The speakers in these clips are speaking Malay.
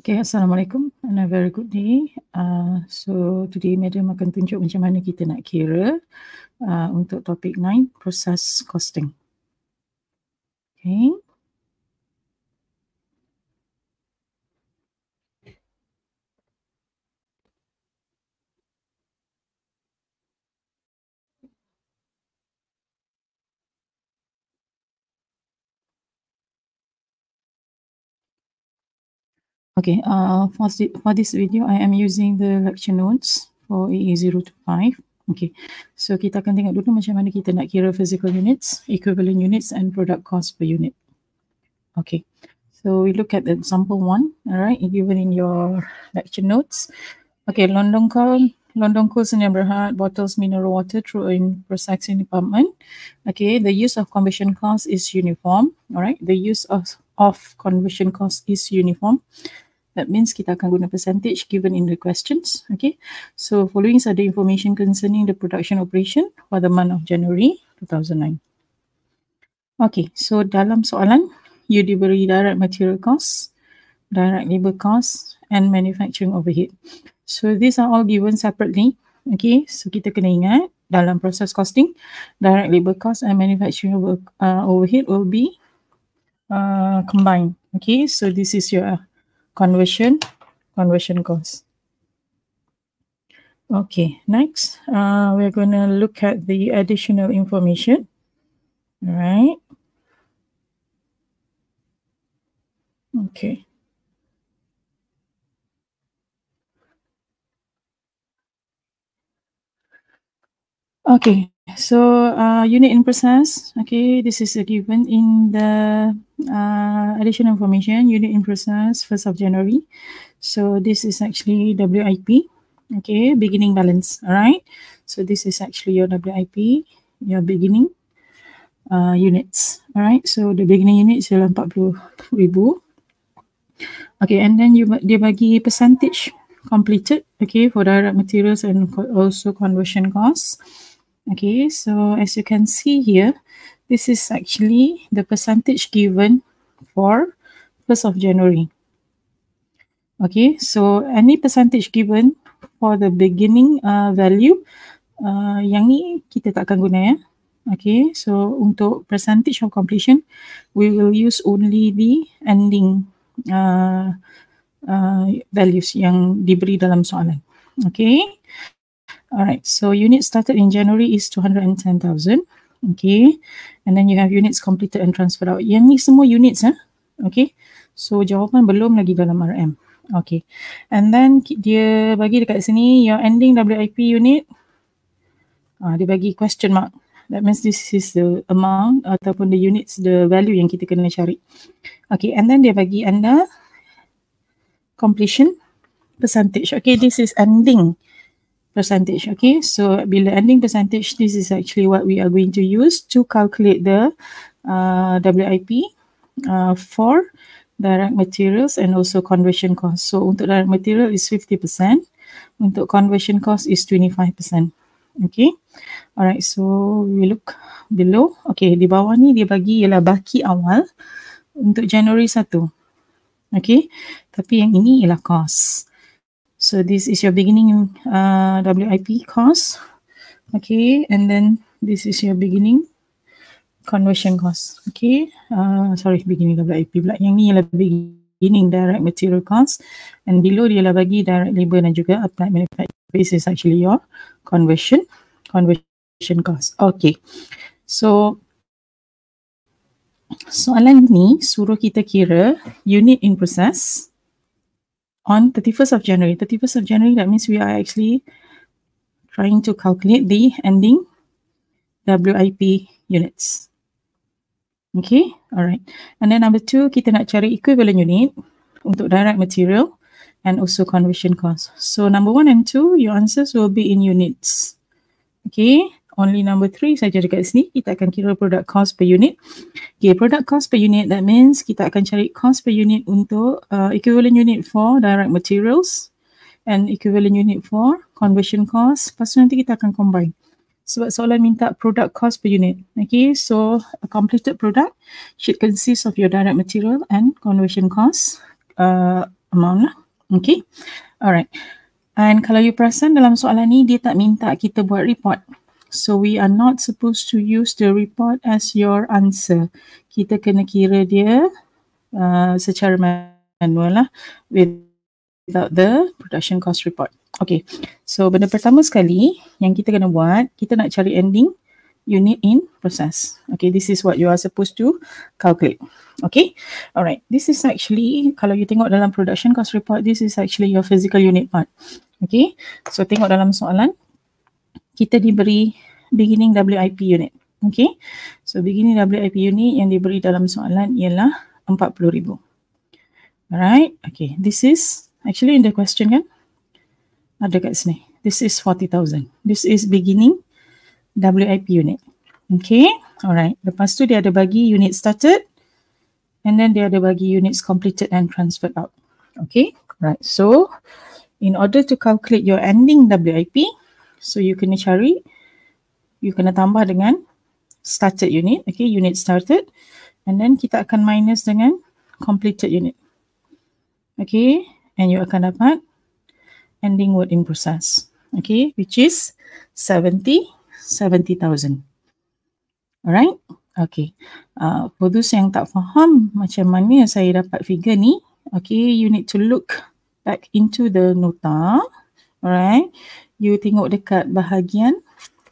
Okay, Assalamualaikum and a very good day. Uh, so today Madam akan tunjuk macam mana kita nak kira uh, untuk topik 9, process costing. Okay, Okay, uh, for, the, for this video, I am using the lecture notes for EE025. Okay, so kita akan tengok dulu macam mana kita nak kira physical units, equivalent units and product cost per unit. Okay, so we look at the example one, alright, given in your lecture notes. Okay, London Call, London Coal Sdn Bhd bottles mineral water through a processing department. Okay, the use of conversion cost is uniform. All right, the use of, of conversion cost is uniform. That means kita akan guna percentage given in the questions. Okay. So following are the information concerning the production operation for the month of January 2009. Okay. So dalam soalan, you diberi direct material costs, direct labor costs and manufacturing overhead. So these are all given separately. Okay. So kita kena ingat dalam proses costing, direct labor costs and manufacturing work, uh, overhead will be uh, combined. Okay. So this is your conversion, conversion cost. Okay, next, uh, we're going to look at the additional information. All right. Okay. Okay, so uh, unit in process. Okay, this is a given in the uh, additional information unit in process first of january so this is actually wip okay beginning balance all right so this is actually your wip your beginning uh, units all right so the beginning units ialah 40000 okay and then you dia bagi percentage completed okay for direct materials and also conversion costs okay so as you can see here this is actually the percentage given for 1st of January. Okay, so any percentage given for the beginning uh, value, uh, yang ni kita takkan guna ya. Okay, so untuk percentage of completion, we will use only the ending uh, uh, values yang diberi dalam soalan. Okay, alright, so unit started in January is 210,000. Okay, and then you have units completed and transferred out. Yang ni semua units eh. Okay. So jawapan belum lagi dalam RM. Okay. And then dia bagi dekat sini your ending WIP unit. Ah, uh, dia bagi question mark. That means this is the amount ataupun the units, the value yang kita kena cari. Okay. And then dia bagi anda completion percentage. Okay. This is ending percentage okay so bila ending percentage this is actually what we are going to use to calculate the uh, WIP uh, for direct materials and also conversion cost so untuk direct material is 50% untuk conversion cost is 25% okay alright so we look below okay di bawah ni dia bagi ialah baki awal untuk January 1 okay tapi yang ini ialah cost So this is your beginning uh, WIP cost. Okay, and then this is your beginning conversion cost. Okay, uh, sorry, beginning WIP pula. Yang ni ialah beginning direct material cost. And below dia lah bagi direct labor dan juga applied manufacturing. This is actually your conversion conversion cost. Okay, so soalan ni suruh kita kira unit in process on 31st of January. 31st of January, that means we are actually trying to calculate the ending WIP units. Okay, alright. And then number two, kita nak cari equivalent unit untuk direct material and also conversion cost. So number one and two, your answers will be in units. Okay, only number three saja dekat sini kita akan kira product cost per unit okay product cost per unit that means kita akan cari cost per unit untuk uh, equivalent unit for direct materials and equivalent unit for conversion cost lepas nanti kita akan combine sebab soalan minta product cost per unit okay so a completed product should consist of your direct material and conversion cost uh, amount lah okay alright And kalau you perasan dalam soalan ni, dia tak minta kita buat report. So we are not supposed to use the report as your answer. Kita kena kira dia uh, secara manual lah without the production cost report. Okay, so benda pertama sekali yang kita kena buat, kita nak cari ending unit in process. Okay, this is what you are supposed to calculate. Okay, alright. This is actually, kalau you tengok dalam production cost report, this is actually your physical unit part. Okay, so tengok dalam soalan kita diberi beginning WIP unit. Okay. So beginning WIP unit yang diberi dalam soalan ialah 40,000. Alright. Okay. This is actually in the question kan? Ada kat sini. This is 40,000. This is beginning WIP unit. Okay. Alright. Lepas tu dia ada bagi unit started and then dia ada bagi units completed and transferred out. Okay. Right. So in order to calculate your ending WIP, So you kena cari, you kena tambah dengan started unit, okay, unit started. And then kita akan minus dengan completed unit. Okay, and you akan dapat ending word in process. Okay, which is 70,000. Alright, okay. Uh, for those yang tak faham macam mana saya dapat figure ni, okay, you need to look back into the nota. Alright, you tengok dekat bahagian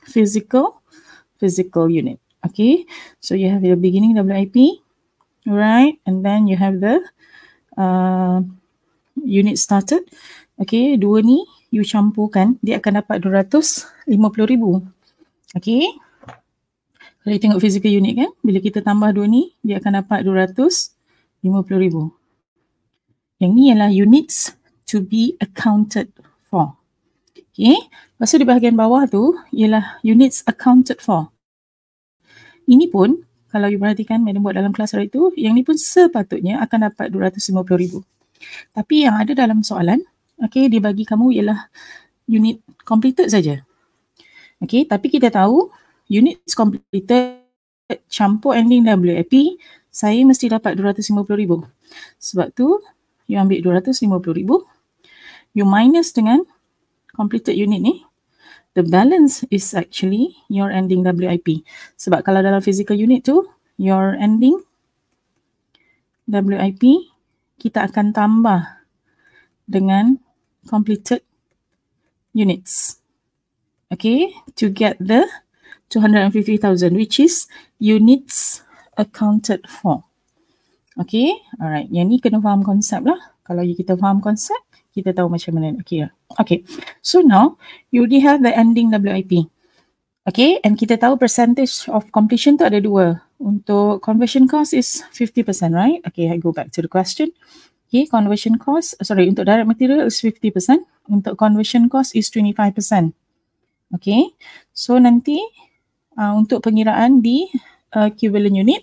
physical physical unit okay so you have your beginning wip right and then you have the uh, unit started okay dua ni you campurkan dia akan dapat 250000 okay kalau you tengok physical unit kan bila kita tambah dua ni dia akan dapat 250000 yang ni ialah units to be accounted for Okay. Lepas tu di bahagian bawah tu ialah units accounted for. Ini pun kalau you perhatikan Madam buat dalam kelas hari itu, yang ni pun sepatutnya akan dapat RM250,000. Tapi yang ada dalam soalan, okay, dia bagi kamu ialah unit completed saja. Okay, tapi kita tahu unit completed campur ending WAP, saya mesti dapat RM250,000. Sebab tu, you ambil RM250,000, you minus dengan completed unit ni, the balance is actually your ending WIP. Sebab kalau dalam physical unit tu, your ending WIP, kita akan tambah dengan completed units. Okay, to get the 250,000 which is units accounted for. Okay, alright. Yang ni kena faham konsep lah. Kalau kita faham konsep, kita tahu macam mana nak kira. Okay, so now you already have the ending WIP. Okay, and kita tahu percentage of completion tu ada dua. Untuk conversion cost is 50%, right? Okay, I go back to the question. Okay, conversion cost, sorry, untuk direct material is 50%. Untuk conversion cost is 25%. Okay, so nanti uh, untuk pengiraan di uh, equivalent unit,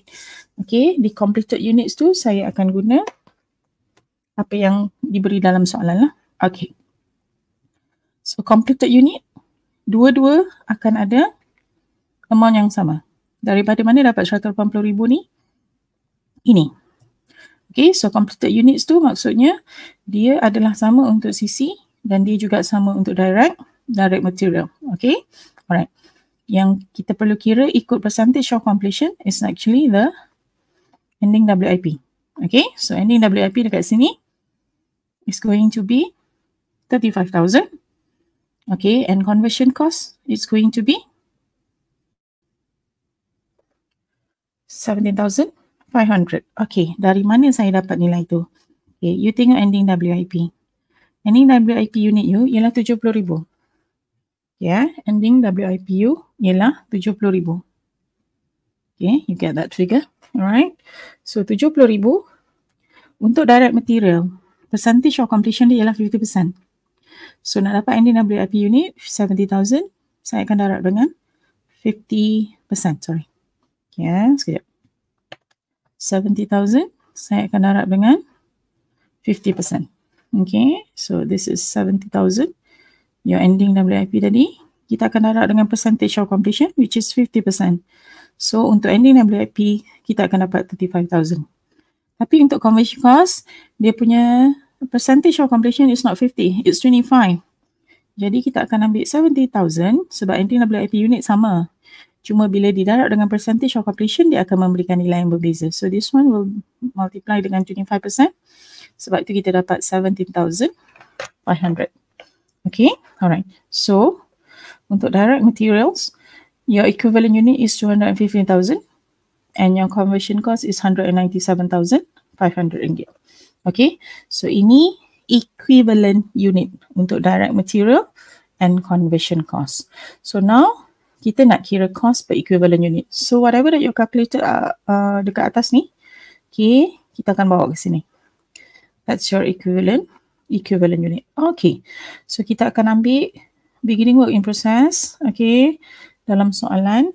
okay, di completed units tu saya akan guna apa yang diberi dalam soalan lah. Okay. So completed unit, dua-dua akan ada amount yang sama. Daripada mana dapat RM180,000 ni? Ini. Okay, so completed units tu maksudnya dia adalah sama untuk CC dan dia juga sama untuk direct direct material. Okay, alright. Yang kita perlu kira ikut percentage of completion is actually the ending WIP. Okay, so ending WIP dekat sini 2.5% is going to be 35,000. Okay, and conversion cost is going to be 17,500. Okay, dari mana saya dapat nilai itu? Okay, you tengok ending WIP. Ending WIP unit you ialah 70,000. Yeah, ending WIPU ialah 70,000. Okay, you get that figure. Alright, so 70,000 untuk direct material percentage of completion dia ialah 50%. So nak dapat ending NDWIP unit 70,000, saya akan darab dengan 50%, sorry. Ya, yeah, sekejap. 70,000, saya akan darab dengan 50%. Okay, so this is 70,000. Your ending WIP tadi, kita akan darab dengan percentage of completion which is 50%. So untuk ending WIP, kita akan dapat 35,000. Tapi untuk conversion cost, dia punya percentage of completion is not 50, it's 25. Jadi kita akan ambil 70,000 sebab IP unit sama. Cuma bila didarab dengan percentage of completion, dia akan memberikan nilai yang berbeza. So this one will multiply dengan 25%. Sebab itu kita dapat 17,500. Okay, alright. So, untuk direct materials, your equivalent unit is 215,000 and your conversion cost is 197,500 ringgit. Okay, so ini equivalent unit untuk direct material and conversion cost. So now, kita nak kira cost per equivalent unit. So whatever that you calculated uh, uh, dekat atas ni, okay, kita akan bawa ke sini. That's your equivalent, equivalent unit. Okay, so kita akan ambil beginning work in process, okay, dalam soalan,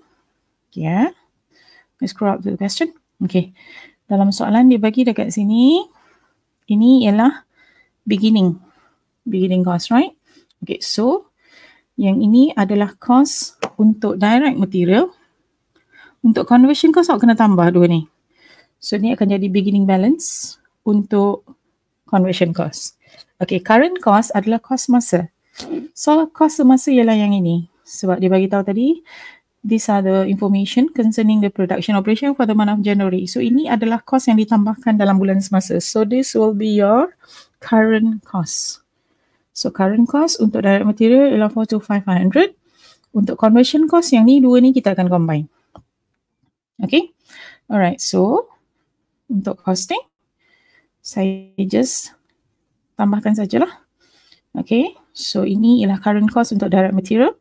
yeah. Let's scroll up to the question. Okay, dalam soalan dia bagi dekat sini, okay, ini ialah beginning. Beginning cost, right? Okay, so yang ini adalah cost untuk direct material. Untuk conversion cost, awak kena tambah dua ni. So, ni akan jadi beginning balance untuk conversion cost. Okay, current cost adalah cost masa. So, cost masa ialah yang ini. Sebab dia bagi tahu tadi, these are the information concerning the production operation for the month of January. So ini adalah cost yang ditambahkan dalam bulan semasa. So this will be your current cost. So current cost untuk direct material ialah 4 to 500. Untuk conversion cost yang ni dua ni kita akan combine. Okay. Alright. So untuk costing saya just tambahkan sajalah. Okay. So ini ialah current cost untuk direct material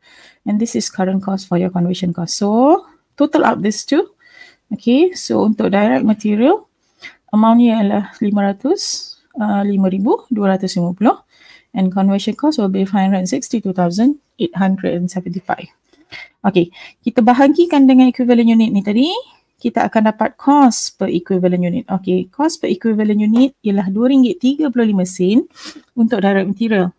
and this is current cost for your conversion cost. So total up this two. Okay, so untuk direct material, amount ni ialah 500, uh, 5,250 and conversion cost will be 562,875. Okay, kita bahagikan dengan equivalent unit ni tadi, kita akan dapat cost per equivalent unit. Okay, cost per equivalent unit ialah RM2.35 sen untuk direct material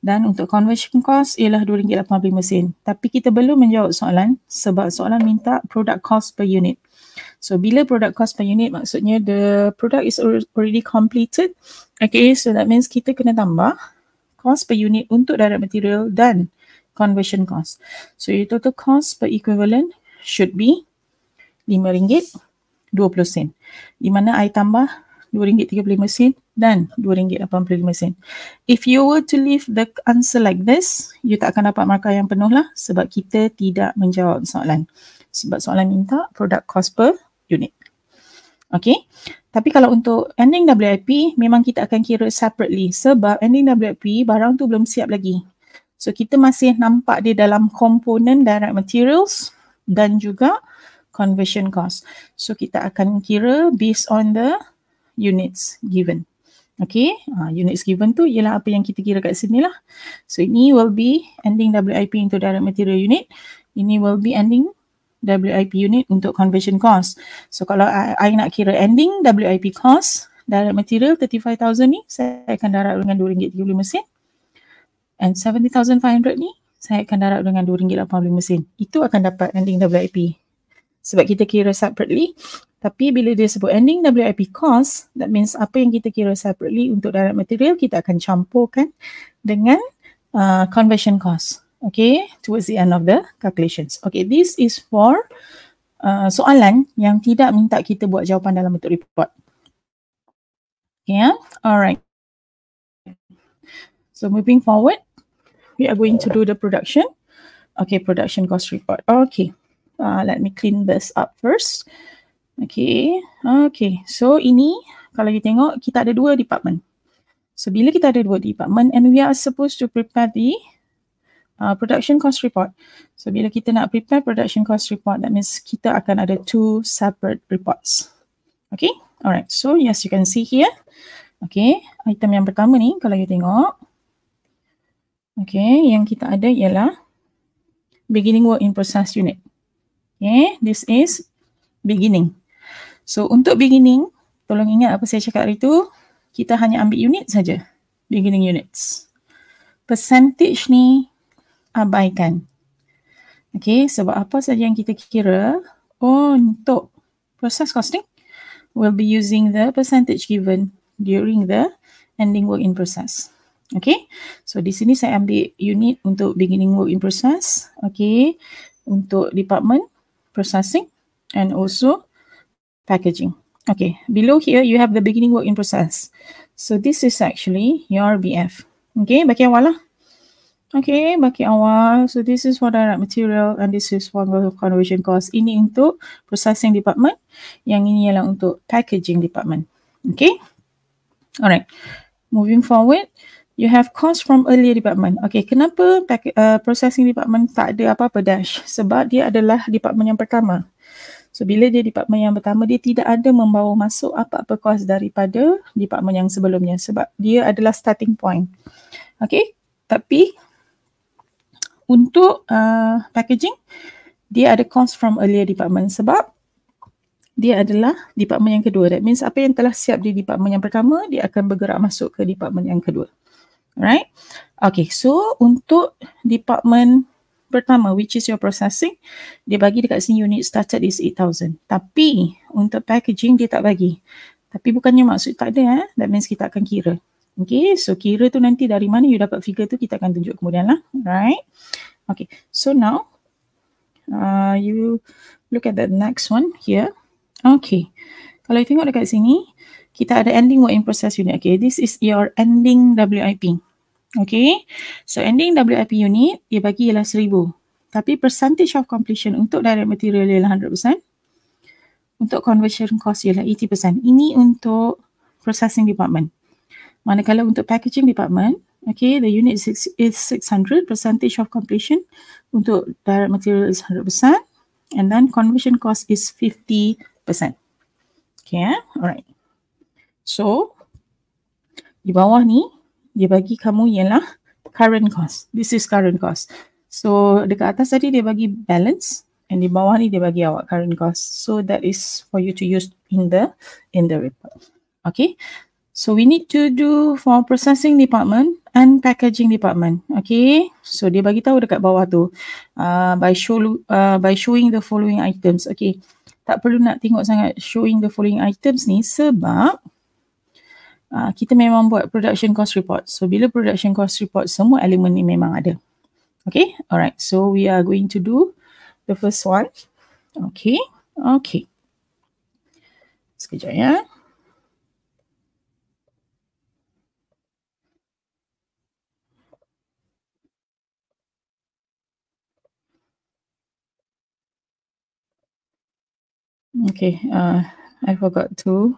dan untuk conversion cost ialah RM2.85 sen. Tapi kita belum menjawab soalan sebab soalan minta product cost per unit. So bila product cost per unit maksudnya the product is already completed. Okay, so that means kita kena tambah cost per unit untuk direct material dan conversion cost. So your total cost per equivalent should be RM5.20 sen. Di mana I tambah RM2.35 dan RM2.85. If you were to leave the answer like this, you tak akan dapat markah yang penuh lah sebab kita tidak menjawab soalan. Sebab soalan minta product cost per unit. Okay. Tapi kalau untuk ending WIP, memang kita akan kira separately sebab ending WIP barang tu belum siap lagi. So kita masih nampak dia dalam komponen direct materials dan juga conversion cost. So kita akan kira based on the units given. Okay, uh, units given tu ialah apa yang kita kira kat sini lah. So ini will be ending WIP into direct material unit. Ini will be ending WIP unit untuk conversion cost. So kalau I, I nak kira ending WIP cost, direct material 35,000 ni saya akan darab dengan RM2.35 sen. And 70,500 ni saya akan darab dengan RM2.80 sen. Itu akan dapat ending WIP sebab kita kira separately tapi bila dia sebut ending WIP cost that means apa yang kita kira separately untuk direct material kita akan campurkan dengan uh, conversion cost okay towards the end of the calculations okay this is for Uh, soalan yang tidak minta kita buat jawapan dalam bentuk report. Yeah, alright. So moving forward, we are going to do the production. Okay, production cost report. Okay. Uh, let me clean this up first. Okay. Okay. So ini kalau you tengok kita ada dua department. So bila kita ada dua department and we are supposed to prepare the uh, production cost report. So bila kita nak prepare production cost report that means kita akan ada two separate reports. Okay. Alright. So yes you can see here. Okay. Item yang pertama ni kalau you tengok. Okay. Yang kita ada ialah beginning work in process unit. Okay, eh, this is beginning. So untuk beginning, tolong ingat apa saya cakap hari tu, kita hanya ambil unit saja. Beginning units. Percentage ni abaikan. Okay, sebab apa saja yang kita kira Oh untuk process costing, we'll be using the percentage given during the ending work in process. Okay, so di sini saya ambil unit untuk beginning work in process. Okay, untuk department, processing and also packaging. Okay, below here you have the beginning work in process. So this is actually your BF. Okay, bagi awal lah. Okay, bagi awal. So this is for direct material and this is for conversion cost. Ini untuk processing department. Yang ini ialah untuk packaging department. Okay. Alright. Moving forward you have cost from earlier department. Okay, kenapa uh, processing department tak ada apa-apa dash? Sebab dia adalah department yang pertama. So, bila dia department yang pertama, dia tidak ada membawa masuk apa-apa cost daripada department yang sebelumnya. Sebab dia adalah starting point. Okay, tapi untuk uh, packaging, dia ada cost from earlier department sebab dia adalah department yang kedua. That means apa yang telah siap di department yang pertama, dia akan bergerak masuk ke department yang kedua right? Okay, so untuk department pertama, which is your processing, dia bagi dekat sini unit started is 8,000. Tapi untuk packaging, dia tak bagi. Tapi bukannya maksud tak ada, eh? that means kita akan kira. Okay, so kira tu nanti dari mana you dapat figure tu, kita akan tunjuk kemudian lah, right? Okay, so now uh, you look at the next one here. Okay, kalau you tengok dekat sini, kita ada ending work in process unit. Okay, this is your ending WIP. Okay. So ending WIP unit dia bagi ialah seribu. Tapi percentage of completion untuk direct material ialah 100%. Untuk conversion cost ialah 80%. Ini untuk processing department. Manakala untuk packaging department, okay, the unit is, 600. Percentage of completion untuk direct material is 100%. And then conversion cost is 50%. Okay, eh? alright. So, di bawah ni, dia bagi kamu ialah current cost. This is current cost. So dekat atas tadi dia bagi balance and di bawah ni dia bagi awak current cost. So that is for you to use in the in the report. Okay. So we need to do for processing department and packaging department. Okay. So dia bagi tahu dekat bawah tu uh, by show uh, by showing the following items. Okay. Tak perlu nak tengok sangat showing the following items ni sebab uh, kita memang buat production cost report. So bila production cost report semua elemen ni memang ada. Okay, alright. So we are going to do the first one. Okay, okay. Sekejap ya. Okay, uh, I forgot to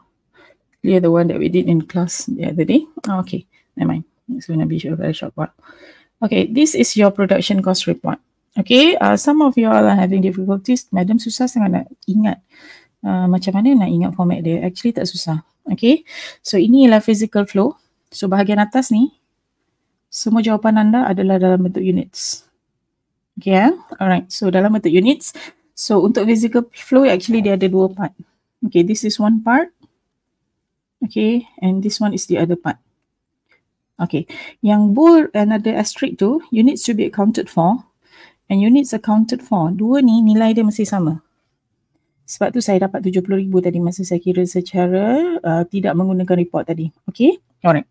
clear the one that we did in class the other day. Oh, okay, never mind. It's going to be a very short one. Okay, this is your production cost report. Okay, uh, some of you all are having difficulties. Madam susah sangat nak ingat. Uh, macam mana nak ingat format dia? Actually tak susah. Okay, so ini ialah physical flow. So bahagian atas ni, semua jawapan anda adalah dalam bentuk units. Okay, eh? alright. So dalam bentuk units, so untuk physical flow actually dia ada dua part. Okay, this is one part. Okay, and this one is the other part. Okay, yang bold and ada asterisk tu, units to be accounted for. And units accounted for, dua ni nilai dia masih sama. Sebab tu saya dapat RM70,000 tadi masa saya kira secara uh, tidak menggunakan report tadi. Okay, alright.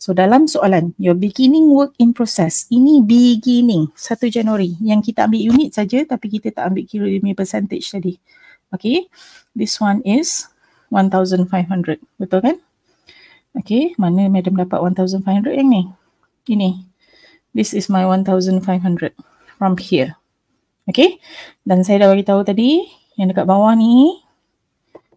So dalam soalan, your beginning work in process. Ini beginning, 1 Januari. Yang kita ambil unit saja tapi kita tak ambil kira dia percentage tadi. Okay, this one is 1500 betul kan Okay, mana madam dapat 1500 yang ni ini this is my 1500 from here Okay, dan saya dah bagi tahu tadi yang dekat bawah ni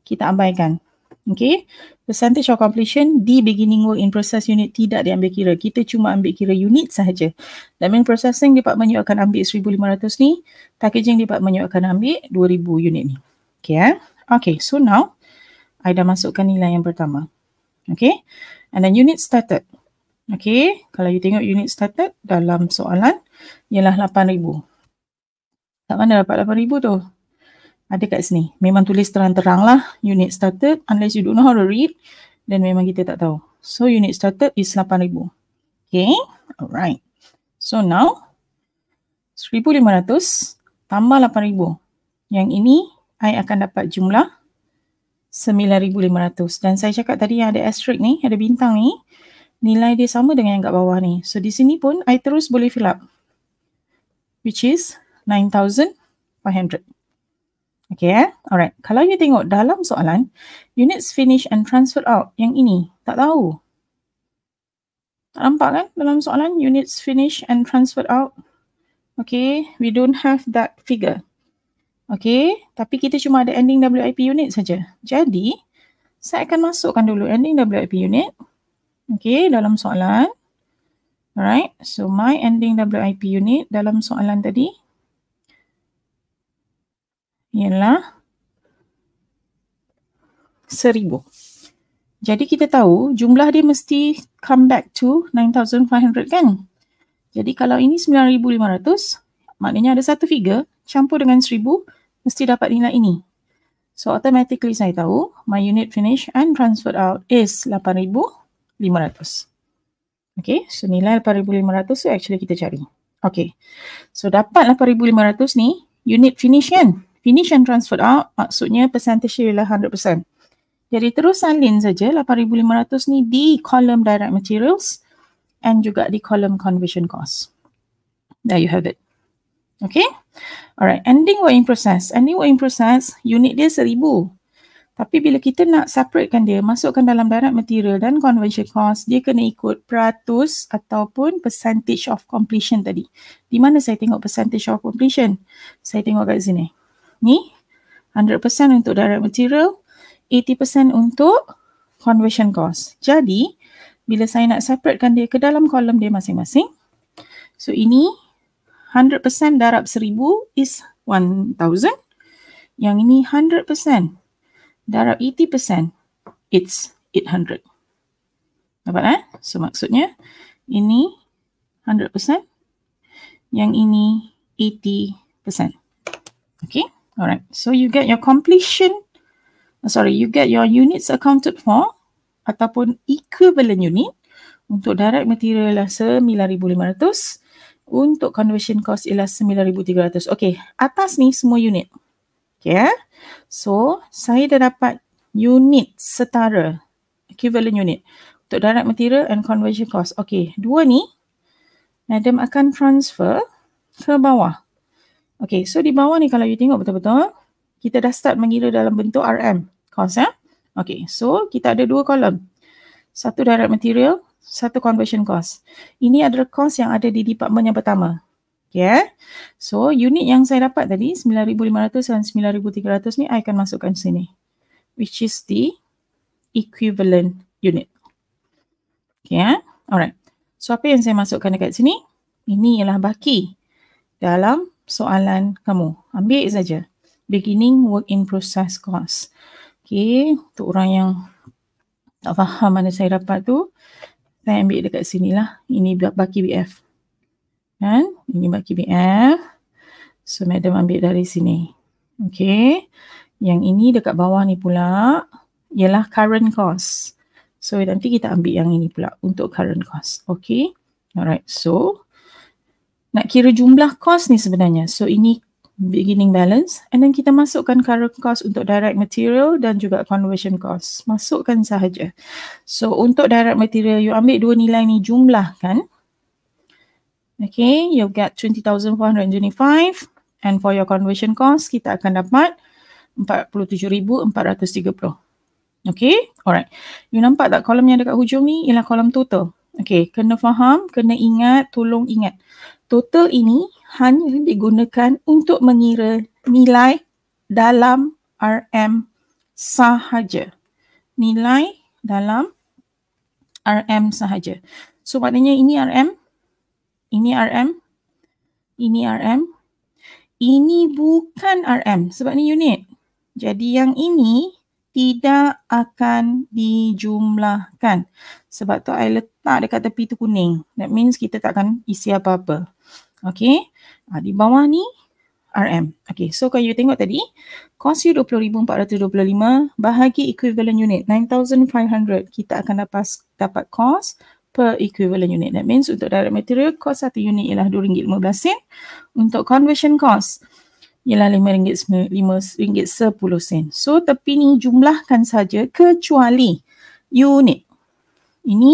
kita abaikan Okay, percentage of completion di beginning work in process unit tidak diambil kira kita cuma ambil kira unit sahaja dan main processing department you akan ambil 1500 ni packaging department you akan ambil 2000 unit ni Okay, eh okey so now I dah masukkan nilai yang pertama. Okay. And then unit started. Okay. Kalau you tengok unit started dalam soalan ialah 8,000. Tak mana dapat 8,000 tu? Ada kat sini. Memang tulis terang-terang lah unit started unless you don't know how to read dan memang kita tak tahu. So unit started is 8,000. Okay. Alright. So now 1,500 tambah 8,000. Yang ini I akan dapat jumlah 9500 dan saya cakap tadi yang ada asterisk ni, ada bintang ni nilai dia sama dengan yang kat bawah ni. So di sini pun I terus boleh fill up which is 9500. Okay eh? Alright. Kalau you tengok dalam soalan units finished and transferred out yang ini tak tahu. Tak nampak kan dalam soalan units finished and transferred out. Okay. We don't have that figure. Okay, tapi kita cuma ada ending WIP unit saja. Jadi, saya akan masukkan dulu ending WIP unit. Okay, dalam soalan. Alright, so my ending WIP unit dalam soalan tadi. Ialah seribu. Jadi kita tahu jumlah dia mesti come back to 9,500 kan? Jadi kalau ini 9,500, maknanya ada satu figure campur dengan seribu, mesti dapat nilai ini. So automatically saya tahu my unit finish and transferred out is 8,500. Okay, so nilai 8,500 tu actually kita cari. Okay, so dapat 8,500 ni unit finish kan? Finish and transferred out maksudnya percentage ialah 100%. Jadi terus salin saja 8,500 ni di column direct materials and juga di column conversion cost. There you have it. Okay. Alright. Ending work in process. Ending work in process, unit dia seribu. Tapi bila kita nak separatekan dia, masukkan dalam direct material dan conversion cost, dia kena ikut peratus ataupun percentage of completion tadi. Di mana saya tengok percentage of completion? Saya tengok kat sini. Ni, 100% untuk direct material, 80% untuk conversion cost. Jadi, bila saya nak separatekan dia ke dalam kolom dia masing-masing, so ini 100% darab 1000 is 1000. Yang ini 100% darab 80% it's 800. Dapat eh? So maksudnya ini 100% yang ini 80%. Okay? Alright. So you get your completion uh, sorry, you get your units accounted for ataupun equivalent unit untuk direct material lah 9500 untuk conversion cost ialah RM9,300. Okey, atas ni semua unit. Okay, eh? so saya dah dapat unit setara. Equivalent unit. Untuk direct material and conversion cost. Okey, dua ni Madam akan transfer ke bawah. Okey, so di bawah ni kalau you tengok betul-betul, kita dah start mengira dalam bentuk RM. Cost, ya? Eh? Okay, so kita ada dua kolom. Satu direct material, satu conversion cost. Ini adalah cost yang ada di department yang pertama. Yeah. So unit yang saya dapat tadi 9500 dan 9300 ni I akan masukkan sini. Which is the equivalent unit. Okay. Yeah. Alright. So apa yang saya masukkan dekat sini? Ini ialah baki dalam soalan kamu. Ambil saja. Beginning work in process cost. Okay. Untuk orang yang tak faham mana saya dapat tu saya ambil dekat sini lah. Ini baki BF. Kan? Ini baki BF. So, madam ambil dari sini. Okay. Yang ini dekat bawah ni pula ialah current cost. So, nanti kita ambil yang ini pula untuk current cost. Okay. Alright. So, nak kira jumlah cost ni sebenarnya. So, ini beginning balance and then kita masukkan current cost untuk direct material dan juga conversion cost. Masukkan sahaja. So untuk direct material you ambil dua nilai ni kan? Okay, you get 20,425 and for your conversion cost kita akan dapat 47,430. Okay, alright. You nampak tak kolom yang dekat hujung ni ialah kolom total. Okay, kena faham, kena ingat, tolong ingat. Total ini hanya digunakan untuk mengira nilai dalam RM sahaja. Nilai dalam RM sahaja. So maknanya ini RM, ini RM, ini RM, ini bukan RM sebab ni unit. Jadi yang ini tidak akan dijumlahkan. Sebab tu I letak dekat tepi tu kuning. That means kita takkan isi apa-apa. Okay. Ha, di bawah ni RM. Okay, so kalau you tengok tadi, cost you RM20,425 bahagi equivalent unit 9,500 kita akan dapat dapat cost per equivalent unit. That means untuk direct material, cost satu unit ialah RM2.15. Untuk conversion cost, ialah RM5.10. So, tepi ni jumlahkan saja kecuali unit. Ini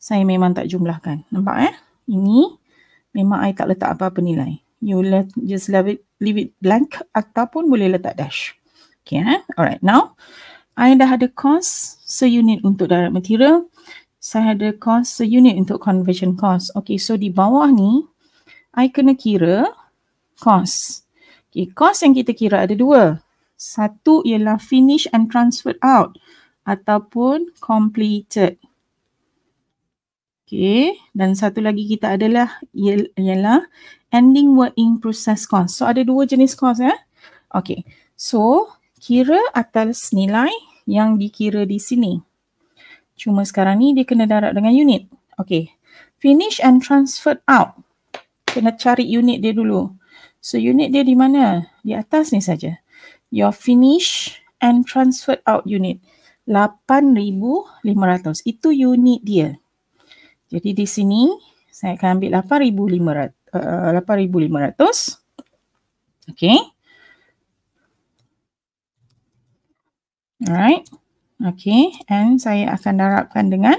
saya memang tak jumlahkan. Nampak eh? Ini memang I tak letak apa-apa nilai. You let, just leave it, leave it blank ataupun boleh letak dash. Okay, eh? alright. Now, I dah ada cost seunit untuk direct material. Saya ada cost seunit untuk conversion cost. Okay, so di bawah ni, I kena kira cost. Okay, cost yang kita kira ada dua. Satu ialah finish and transferred out ataupun completed. Okay, dan satu lagi kita adalah ialah ending word in process cost. So ada dua jenis cost ya. Eh? Okay, so kira atas nilai yang dikira di sini. Cuma sekarang ni dia kena darab dengan unit. Okay, finish and transfer out. Kena cari unit dia dulu. So unit dia di mana? Di atas ni saja. Your finish and transfer out unit. 8,500. Itu unit dia. Jadi di sini saya akan ambil 8500 eh, Okay. Alright. Okay, and saya akan darabkan dengan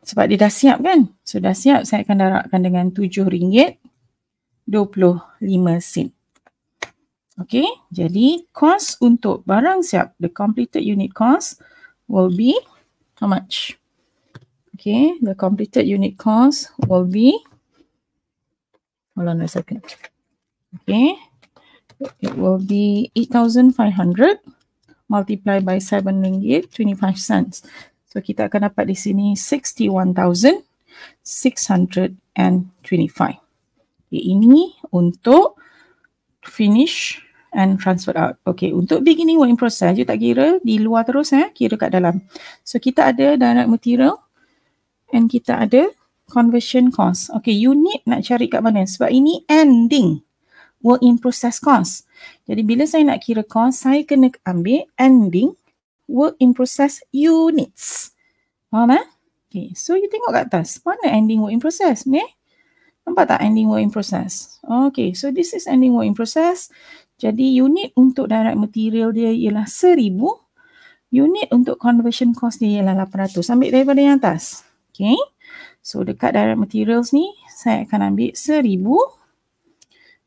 sebab dia dah siap kan? Sudah so, siap, saya akan darabkan dengan RM7.25. Okay. jadi kos untuk barang siap, the completed unit cost will be how much? Okay, the completed unit cost will be, hold on a second. Okay, it will be eight thousand five hundred multiplied by seven ringgit, twenty five cents. So, kita akan dapat di sini sixty one thousand six hundred and twenty five. ini untuk finish and transfer out. Okay, untuk beginning work in process, you tak kira di luar terus, eh, kira kat dalam. So kita ada direct material and kita ada conversion cost. Okay, you need nak cari kat mana sebab ini ending work in process cost. Jadi bila saya nak kira cost, saya kena ambil ending work in process units. Faham eh? Okay, so you tengok kat atas. Mana ending work in process? Okay. Nampak tak ending work in process? Okay, so this is ending work in process. Jadi unit untuk direct material dia ialah seribu Unit untuk conversion cost dia ialah 800. Ambil daripada yang atas. Okay. So dekat direct materials ni saya akan ambil seribu.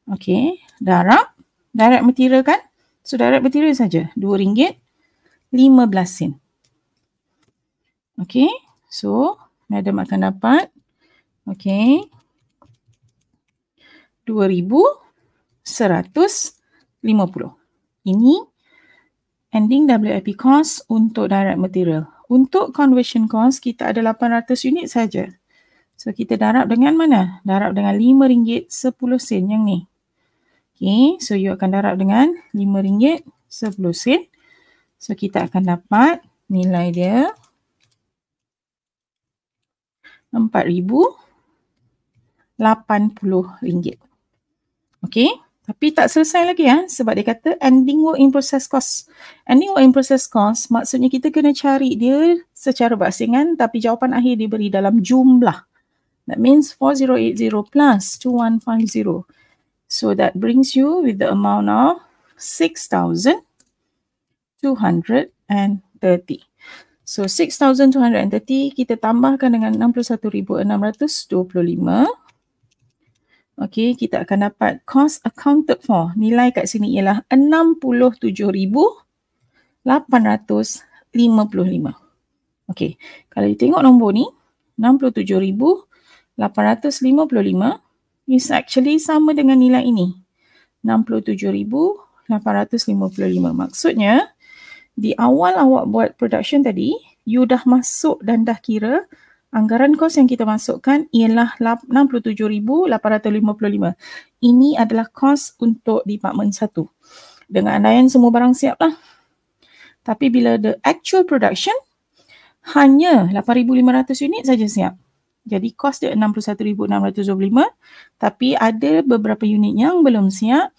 Okay. Darab. Direct material kan? So direct material saja Dua ringgit lima belas sen. Okay. So madam akan dapat. Okay. dua ribu seratus 50. Ini ending WIP cost untuk direct material. Untuk conversion cost kita ada 800 unit saja. So kita darab dengan mana? Darab dengan RM5.10 yang ni. Okay, so you akan darab dengan RM5.10. So kita akan dapat nilai dia RM4,080. Okay. Tapi tak selesai lagi kan sebab dia kata ending work in process cost. Ending work in process cost maksudnya kita kena cari dia secara berasingan tapi jawapan akhir diberi dalam jumlah. That means 4080 plus 2150. So that brings you with the amount of 6230. So 6230 kita tambahkan dengan 61625 okay, kita akan dapat cost accounted for. Nilai kat sini ialah RM67,855. Okay, kalau you tengok nombor ni, RM67,855 is actually sama dengan nilai ini. RM67,855. Maksudnya, di awal awak buat production tadi, you dah masuk dan dah kira anggaran kos yang kita masukkan ialah 67,855. Ini adalah kos untuk department 1. Dengan andaian semua barang siap lah. Tapi bila the actual production, hanya 8,500 unit saja siap. Jadi kos dia 61,625. Tapi ada beberapa unit yang belum siap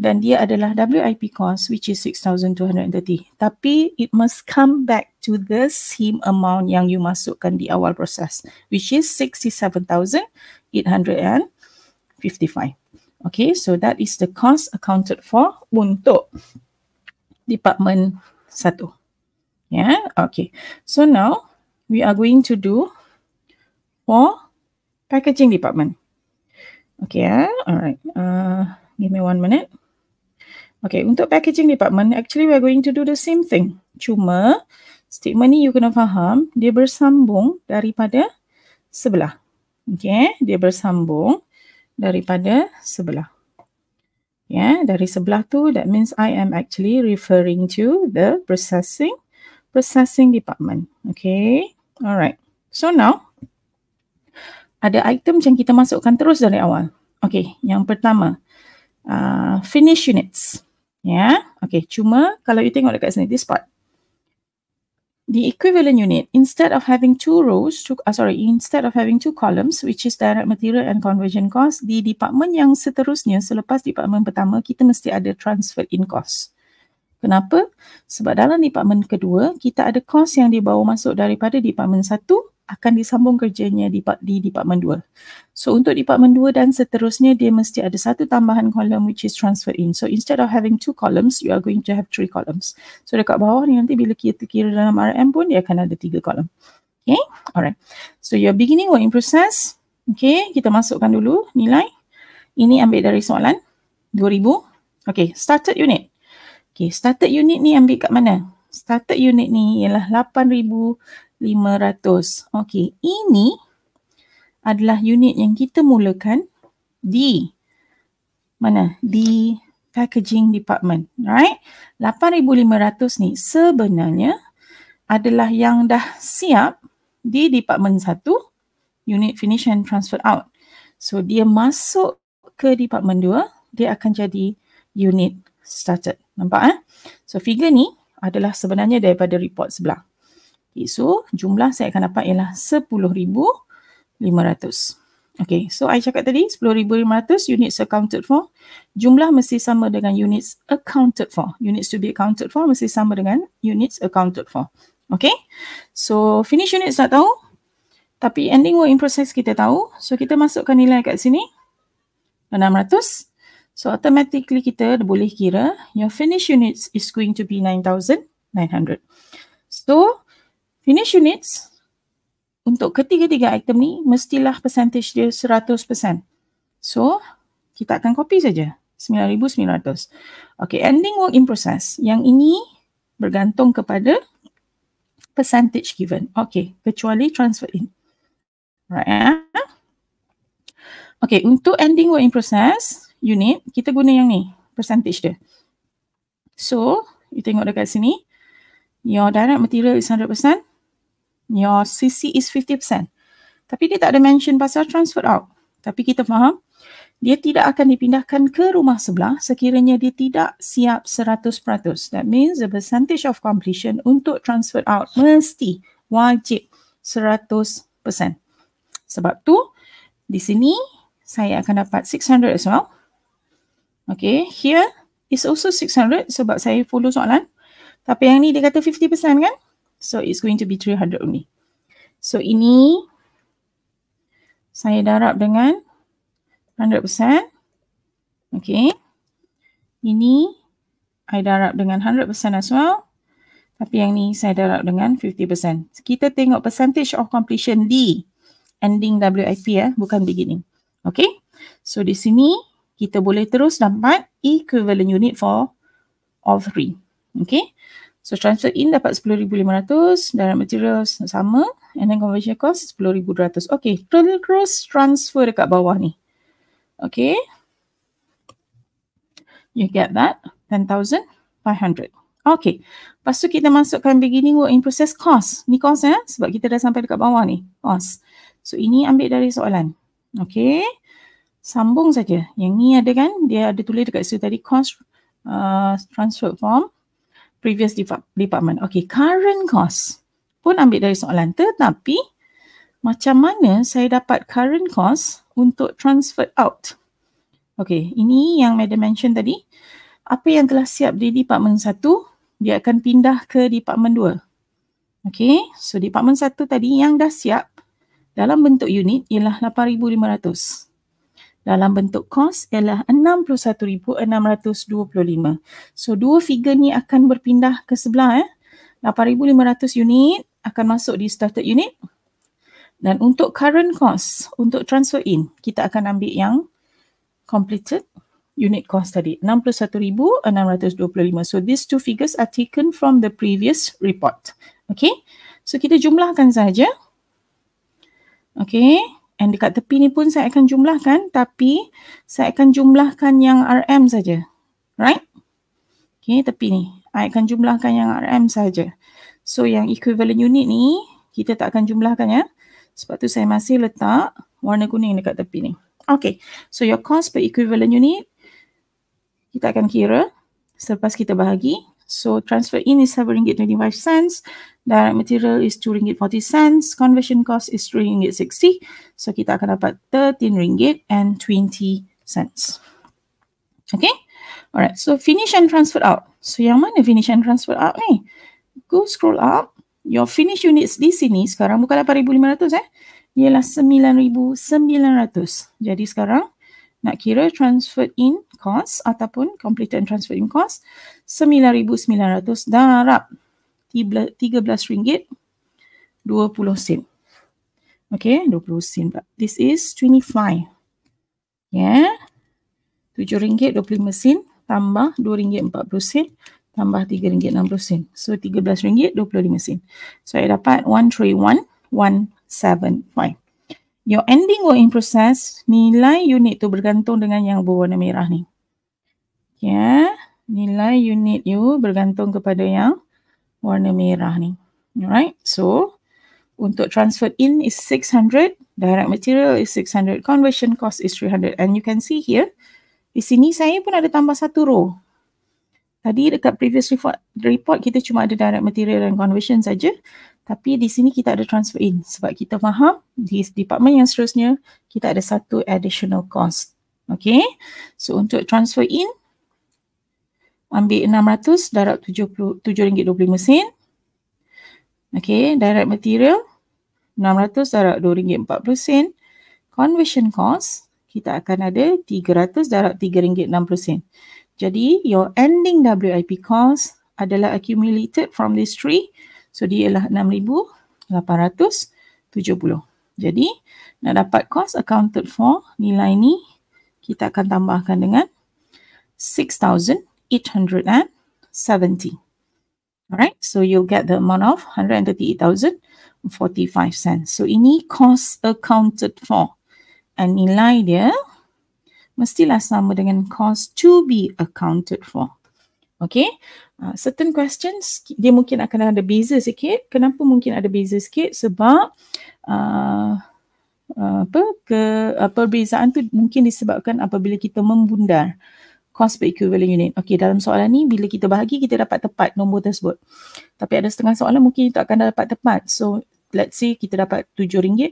dan dia adalah WIP cost which is 6230 tapi it must come back to the same amount yang you masukkan di awal proses which is 67855 okay so that is the cost accounted for untuk department 1 yeah okay so now we are going to do for packaging department okay yeah? all uh give me one minute Okay, untuk packaging department, actually we are going to do the same thing. Cuma statement ni you kena faham, dia bersambung daripada sebelah. Okay, dia bersambung daripada sebelah. Yeah, dari sebelah tu, that means I am actually referring to the processing processing department. Okay, alright. So now, ada item yang kita masukkan terus dari awal. Okay, yang pertama, uh, Finish units. Yeah, okay. Cuma kalau you tengok dekat sini, this part. The equivalent unit, instead of having two rows, two, uh, sorry, instead of having two columns, which is direct material and conversion cost, di department yang seterusnya, selepas department pertama, kita mesti ada transfer in cost. Kenapa? Sebab dalam department kedua, kita ada cost yang dibawa masuk daripada department satu akan disambung kerjanya di, di Departemen 2. So untuk Departemen 2 dan seterusnya, dia mesti ada satu tambahan column which is transfer in. So instead of having two columns, you are going to have three columns. So dekat bawah ni nanti bila kita kira dalam RM pun, dia akan ada tiga kolom. Okay, alright. So your beginning working process. Okay, kita masukkan dulu nilai. Ini ambil dari soalan 2000. Okay, started unit. Okay, started unit ni ambil kat mana? Started unit ni ialah 500. Okey, ini adalah unit yang kita mulakan di mana? Di packaging department, right? 8500 ni sebenarnya adalah yang dah siap di department 1 unit finish and transfer out. So dia masuk ke department 2, dia akan jadi unit started. Nampak eh? So figure ni adalah sebenarnya daripada report sebelah. Okay, so jumlah saya akan dapat ialah 10,500. Okay, so I cakap tadi 10,500 units accounted for. Jumlah mesti sama dengan units accounted for. Units to be accounted for mesti sama dengan units accounted for. Okay, so finish units tak tahu. Tapi ending work in process kita tahu. So kita masukkan nilai kat sini. 600. So automatically kita boleh kira your finish units is going to be 9,900. So Finish units untuk ketiga-tiga item ni mestilah percentage dia 100%. So, kita akan copy saja. 9,900. Okay, ending work in process. Yang ini bergantung kepada percentage given. Okay, kecuali transfer in. Right, eh? Okay, untuk ending work in process unit, kita guna yang ni, percentage dia. So, you tengok dekat sini, your direct material is 100% your CC is 50%. Tapi dia tak ada mention pasal transfer out. Tapi kita faham, dia tidak akan dipindahkan ke rumah sebelah sekiranya dia tidak siap 100%. That means the percentage of completion untuk transfer out mesti wajib 100%. Sebab tu, di sini saya akan dapat 600 as well. Okay, here is also 600 sebab saya follow soalan. Tapi yang ni dia kata 50% kan? So it's going to be 300 only. So ini saya darab dengan 100%. Okay. Ini I darab dengan 100% as well. Tapi yang ni saya darab dengan 50%. Kita tengok percentage of completion di ending WIP ya, eh, bukan beginning. Okay. So di sini kita boleh terus dapat equivalent unit for all three. Okay. So transfer in dapat RM10,500 dalam materials sama and then conversion cost RM10,200. Okay, total cross transfer dekat bawah ni. Okay. You get that, RM10,500. Okay, lepas tu kita masukkan beginning work in process cost. Ni cost ya, eh? sebab kita dah sampai dekat bawah ni, cost. So ini ambil dari soalan. Okay, sambung saja. Yang ni ada kan, dia ada tulis dekat situ tadi cost uh, transfer form previous department. Okay, current cost pun ambil dari soalan tetapi macam mana saya dapat current cost untuk transfer out? Okay, ini yang Madam mention tadi. Apa yang telah siap di department satu, dia akan pindah ke department dua. Okay, so department satu tadi yang dah siap dalam bentuk unit ialah 8,500 dalam bentuk kos ialah RM61,625. So dua figure ni akan berpindah ke sebelah eh. 8,500 unit akan masuk di started unit. Dan untuk current cost untuk transfer in, kita akan ambil yang completed unit cost tadi. RM61,625. So these two figures are taken from the previous report. Okay. So kita jumlahkan saja. Okay. And dekat tepi ni pun saya akan jumlahkan tapi saya akan jumlahkan yang RM saja. Right? Okay, tepi ni. saya akan jumlahkan yang RM saja. So yang equivalent unit ni kita tak akan jumlahkan ya. Sebab tu saya masih letak warna kuning dekat tepi ni. Okay, so your cost per equivalent unit kita akan kira selepas kita bahagi So transfer in is seven ringgit twenty five cents, direct material is two ringgit forty cents, conversion cost is three ringgit sixty. So kita akan dapat thirteen ringgit and twenty cents. Okay? Alright, so finish and transfer out. So yang mana finish and transfer out ni? Go scroll up. Your finish units di sini sekarang bukan lima ratus eh. Ialah sembilan ribu sembilan ratus. Jadi sekarang nak kira transfer in cost ataupun completed and transfer in cost. 9900 dan harap rm sen, Okay, 20 sen. This is 25. Yeah. RM7.25 sen tambah RM2.40 sen tambah RM3.60 sen. So RM13.25 sen. So saya dapat 131175. Your ending work in process, nilai unit tu bergantung dengan yang berwarna merah ni. Yeah nilai unit you bergantung kepada yang warna merah ni. Alright, so untuk transfer in is 600, direct material is 600, conversion cost is 300 and you can see here, di sini saya pun ada tambah satu row. Tadi dekat previous report, report kita cuma ada direct material dan conversion saja. Tapi di sini kita ada transfer in sebab kita faham di department yang seterusnya kita ada satu additional cost. Okay, so untuk transfer in ambil 600 darab 7 ringgit 25 sen. Okay, direct material 600 darab 2 ringgit 40 sen. Conversion cost kita akan ada 300 darab 3 ringgit 60 sen. Jadi your ending WIP cost adalah accumulated from this three. So dia ialah 6,870. Jadi nak dapat cost accounted for nilai ni kita akan tambahkan dengan 6,000 870. All right, so you'll get the amount of 138,045 cents. So ini cost accounted for. And nilai dia mestilah sama dengan cost to be accounted for. Okay, uh, certain questions dia mungkin akan ada beza sikit. Kenapa mungkin ada beza sikit? Sebab uh, apa ke perbezaan tu mungkin disebabkan apabila kita membundar cost per equivalent unit. Okey, dalam soalan ni bila kita bahagi kita dapat tepat nombor tersebut. Tapi ada setengah soalan mungkin tak akan dapat tepat. So let's say kita dapat RM7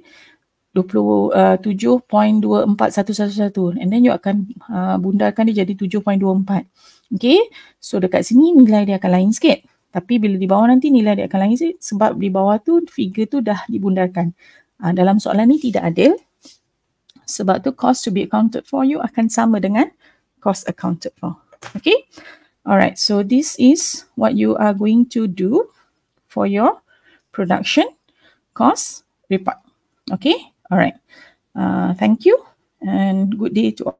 uh, 7.24111 and then you akan uh, bundarkan dia jadi 7.24. Okey. So dekat sini nilai dia akan lain sikit. Tapi bila di bawah nanti nilai dia akan lain sikit sebab di bawah tu figure tu dah dibundarkan. Uh, dalam soalan ni tidak adil. Sebab tu cost to be accounted for you akan sama dengan cost accounted for. Okay. All right. So this is what you are going to do for your production cost report. Okay. All right. Uh, thank you and good day to all.